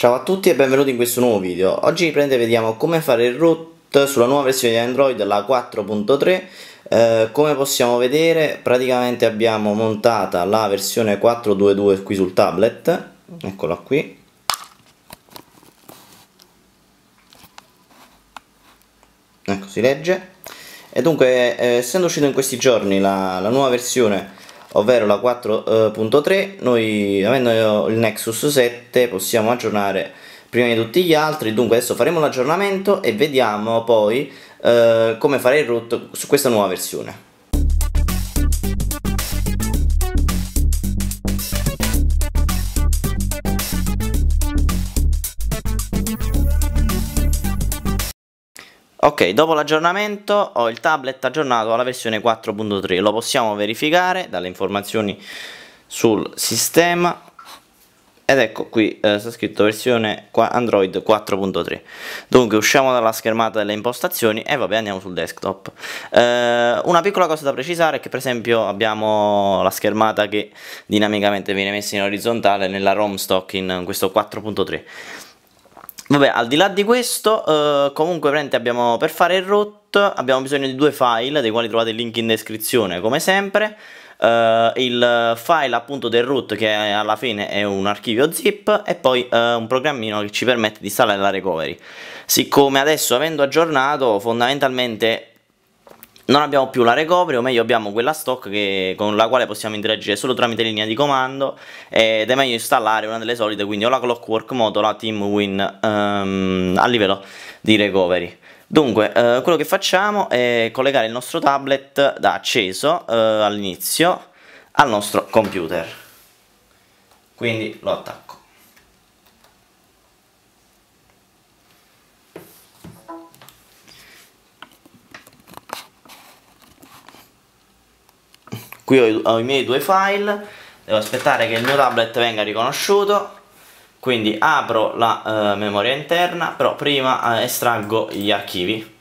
Ciao a tutti e benvenuti in questo nuovo video. Oggi riprende e vediamo come fare il root sulla nuova versione di Android, la 4.3. Eh, come possiamo vedere praticamente abbiamo montata la versione 4.2.2 qui sul tablet, eccola qui. Ecco si legge. E dunque eh, essendo uscita in questi giorni la, la nuova versione ovvero la 4.3 eh, noi avendo il Nexus 7 possiamo aggiornare prima di tutti gli altri dunque adesso faremo l'aggiornamento e vediamo poi eh, come fare il root su questa nuova versione Ok, dopo l'aggiornamento ho il tablet aggiornato alla versione 4.3, lo possiamo verificare dalle informazioni sul sistema ed ecco qui eh, sta scritto versione Android 4.3 dunque usciamo dalla schermata delle impostazioni e vabbè andiamo sul desktop eh, una piccola cosa da precisare è che per esempio abbiamo la schermata che dinamicamente viene messa in orizzontale nella ROM stock in questo 4.3 Vabbè, al di là di questo, eh, comunque prende, abbiamo, per fare il root abbiamo bisogno di due file, dei quali trovate il link in descrizione come sempre. Eh, il file appunto del root che alla fine è un archivio zip e poi eh, un programmino che ci permette di installare la recovery. Siccome adesso avendo aggiornato fondamentalmente non abbiamo più la recovery, o meglio abbiamo quella stock che, con la quale possiamo interagire solo tramite linea di comando ed è meglio installare una delle solite, quindi o la Clockwork Mode o la TeamWin um, ehm, a livello di recovery. Dunque, eh, quello che facciamo è collegare il nostro tablet da acceso eh, all'inizio al nostro computer. Quindi lo attacco. qui ho, ho i miei due file devo aspettare che il mio tablet venga riconosciuto quindi apro la eh, memoria interna però prima eh, estraggo gli archivi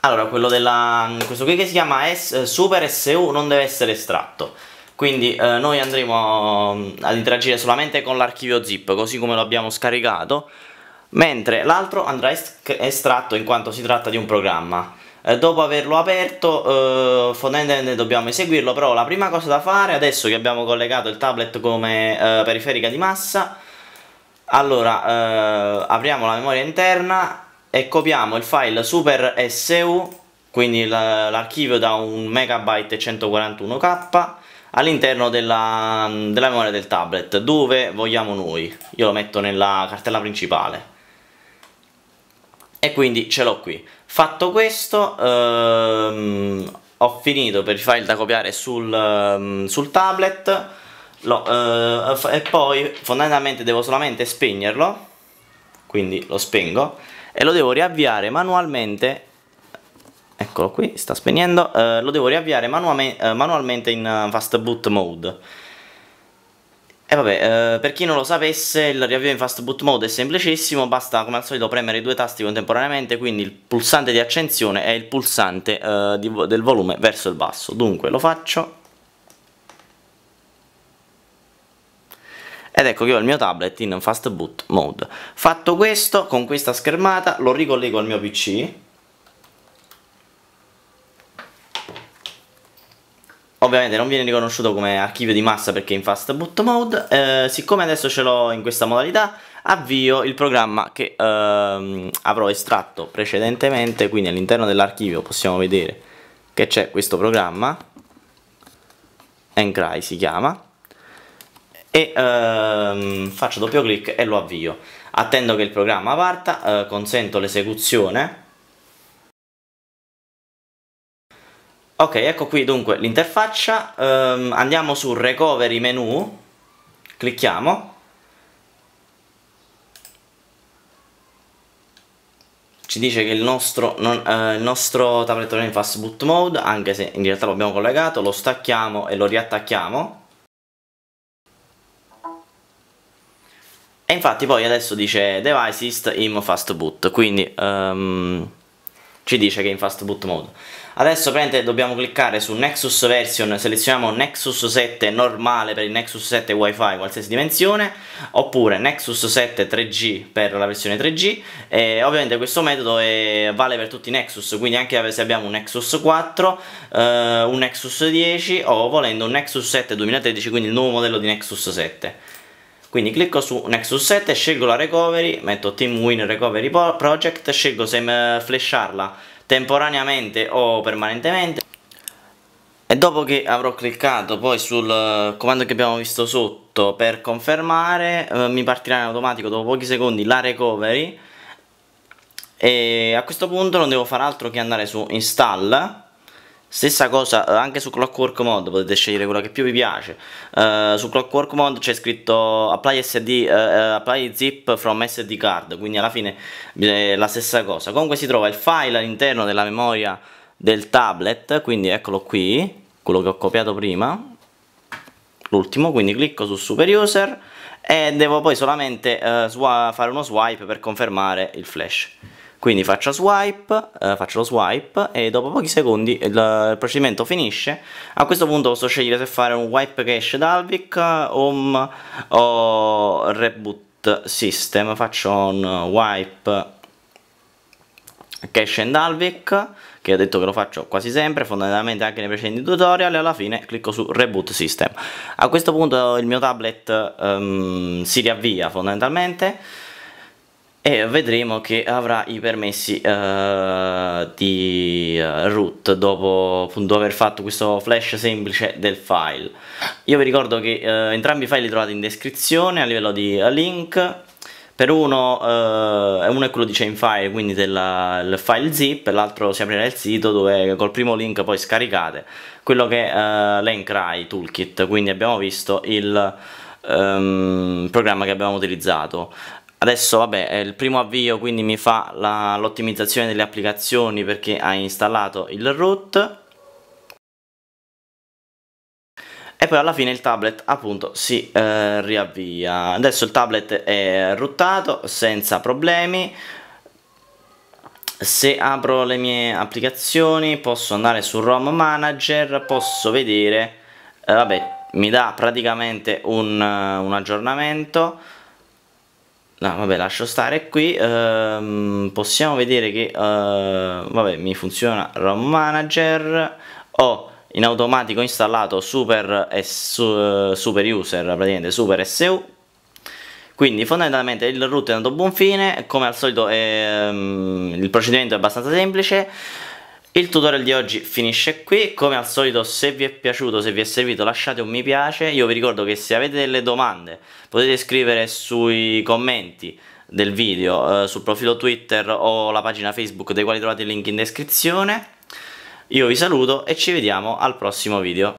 allora quello della questo qui che si chiama S, eh, Super SU non deve essere estratto quindi eh, noi andremo mm, ad interagire solamente con l'archivio zip così come lo abbiamo scaricato mentre l'altro andrà estratto in quanto si tratta di un programma. Eh, dopo averlo aperto eh, fondamentalmente dobbiamo eseguirlo, però la prima cosa da fare, adesso che abbiamo collegato il tablet come eh, periferica di massa, allora eh, apriamo la memoria interna e copiamo il file super SU, quindi l'archivio da 1 megabyte 141k, all'interno della, della memoria del tablet, dove vogliamo noi. Io lo metto nella cartella principale e quindi ce l'ho qui fatto questo ehm, ho finito per i file da copiare sul, ehm, sul tablet lo, eh, e poi fondamentalmente devo solamente spegnerlo quindi lo spengo e lo devo riavviare manualmente eccolo qui, sta spegnendo eh, lo devo riavviare eh, manualmente in eh, fast boot mode e vabbè, eh, per chi non lo sapesse, il riavvio in fast boot mode è semplicissimo, basta come al solito premere i due tasti contemporaneamente, quindi il pulsante di accensione e il pulsante eh, di, del volume verso il basso. Dunque lo faccio. Ed ecco che ho il mio tablet in fast boot mode. Fatto questo, con questa schermata lo ricollego al mio PC Ovviamente non viene riconosciuto come archivio di massa perché è in fast boot mode, eh, siccome adesso ce l'ho in questa modalità avvio il programma che ehm, avrò estratto precedentemente, quindi all'interno dell'archivio possiamo vedere che c'è questo programma, Encry si chiama, e ehm, faccio doppio clic e lo avvio. Attendo che il programma parta, eh, consento l'esecuzione Ok, ecco qui dunque l'interfaccia, um, andiamo su Recovery Menu, clicchiamo, ci dice che il nostro, non, eh, il nostro tablet non è in fast boot mode, anche se in realtà lo abbiamo collegato, lo stacchiamo e lo riattacchiamo. E infatti poi adesso dice devices in fast boot, quindi um, ci dice che è in fast boot mode adesso praticamente dobbiamo cliccare su Nexus Version selezioniamo Nexus 7 normale per il Nexus 7 WiFi qualsiasi dimensione oppure Nexus 7 3G per la versione 3G e ovviamente questo metodo è, vale per tutti i Nexus quindi anche se abbiamo un Nexus 4 eh, un Nexus 10 o volendo un Nexus 7 2013 quindi il nuovo modello di Nexus 7 quindi clicco su Nexus 7, scelgo la recovery, metto Team Win Recovery Project, scelgo se mm, flasharla temporaneamente o permanentemente e dopo che avrò cliccato poi sul eh, comando che abbiamo visto sotto per confermare eh, mi partirà in automatico dopo pochi secondi la recovery e a questo punto non devo fare altro che andare su install Stessa cosa eh, anche su Clockwork Mode, potete scegliere quello che più vi piace. Uh, su Clockwork Mode c'è scritto apply, SD, uh, eh, apply zip from SD card, quindi alla fine è la stessa cosa. Comunque si trova il file all'interno della memoria del tablet, quindi eccolo qui, quello che ho copiato prima, l'ultimo, quindi clicco su Super User e devo poi solamente uh, fare uno swipe per confermare il flash. Quindi faccio swipe, eh, faccio lo swipe e dopo pochi secondi il, il, procedimento finisce. A questo punto posso scegliere se fare un wipe cache dalvik Alvic, home o reboot system. Faccio un wipe cache and Alvic che ho detto che lo faccio quasi sempre fondamentalmente anche nei precedenti tutorial e alla fine clicco su reboot system a questo punto il mio tablet um, si riavvia fondamentalmente e vedremo che avrà i permessi uh, di uh, root dopo appunto aver fatto questo flash semplice del file io vi ricordo che uh, entrambi i file li trovate in descrizione a livello di link per uno, uno è quello di chainfile quindi del file zip l'altro si aprirà il sito dove col primo link poi scaricate quello che è uh, l'encry toolkit quindi abbiamo visto il Um, programma che abbiamo utilizzato Adesso vabbè è il primo avvio quindi mi fa l'ottimizzazione delle applicazioni perché ha installato il root e poi alla fine il tablet appunto si eh, riavvia. Adesso il tablet è rootato senza problemi. Se apro le mie applicazioni posso andare su ROM Manager, posso vedere, eh, vabbè mi dà praticamente un, eh, un aggiornamento No, vabbè, lascio stare qui. Ehm, possiamo vedere che, eh, vabbè, mi funziona ROM Manager. Ho in automatico installato Super, su, eh, super User, praticamente Super SU. Quindi fondamentalmente il root è andato a buon fine, come al solito ehm, il procedimento è abbastanza semplice. Il tutorial di oggi finisce qui, come al solito se vi è piaciuto, se vi è servito lasciate un mi piace, io vi ricordo che se avete delle domande potete scrivere sui commenti del video, eh, sul profilo Twitter o la pagina Facebook dei quali trovate il link in descrizione. Io vi saluto e ci vediamo al prossimo video.